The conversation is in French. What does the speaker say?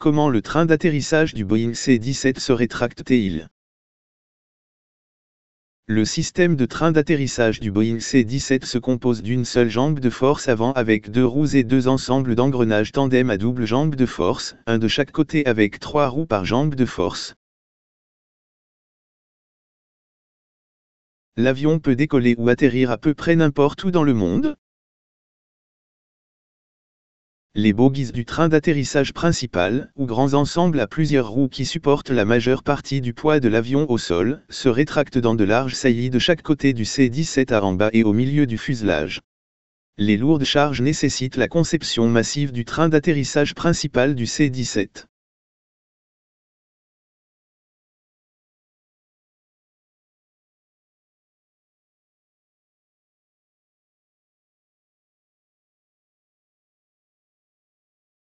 Comment le train d'atterrissage du Boeing C-17 se rétracte-t-il Le système de train d'atterrissage du Boeing C-17 se compose d'une seule jambe de force avant avec deux roues et deux ensembles d'engrenages tandem à double jambe de force, un de chaque côté avec trois roues par jambe de force. L'avion peut décoller ou atterrir à peu près n'importe où dans le monde, les bogies du train d'atterrissage principal, ou grands ensembles à plusieurs roues qui supportent la majeure partie du poids de l'avion au sol, se rétractent dans de larges saillies de chaque côté du C-17 à en bas et au milieu du fuselage. Les lourdes charges nécessitent la conception massive du train d'atterrissage principal du C-17.